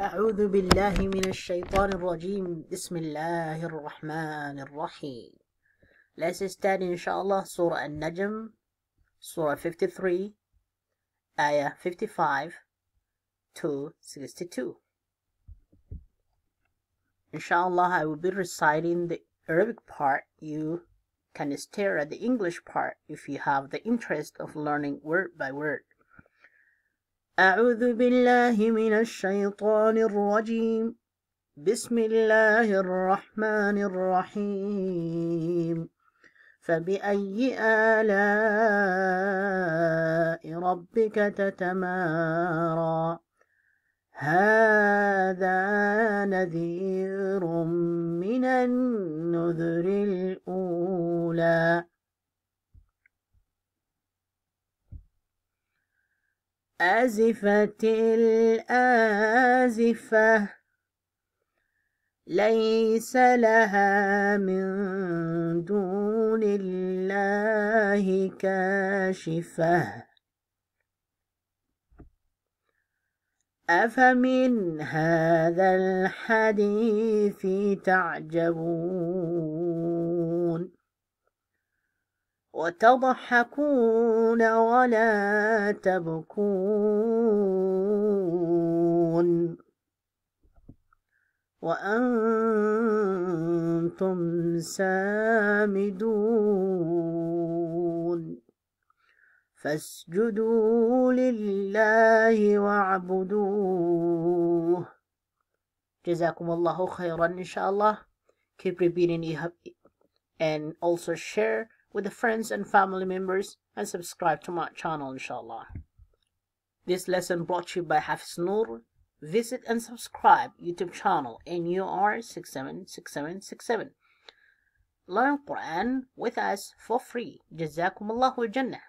أعوذ بالله من الشيطان الرجيم بسم الله الرحمن الرحيم Let's study إن شاء الله سورة النجم سورة 53 آية 55 to 62 Inshallah I will be reciting the Arabic part you can stare at the English part if you have the interest of learning word by word أعوذ بالله من الشيطان الرجيم بسم الله الرحمن الرحيم فبأي آلاء ربك تتمارى هذا نذير من النذر الأولى أزفت الآزفة ليس لها من دون الله كاشفة أفمن هذا الحديث تعجبون وتضحكون ولا تبكون وأنتم سامدون فاسجدوا لله واعبدوه جزاكم الله خيرا إن شاء الله keep repeating and also share with the friends and family members and subscribe to my channel inshallah. This lesson brought to you by Hafiz Noor. Visit and subscribe YouTube channel NUR676767. Learn Quran with us for free. Jazakumullahu Jannah.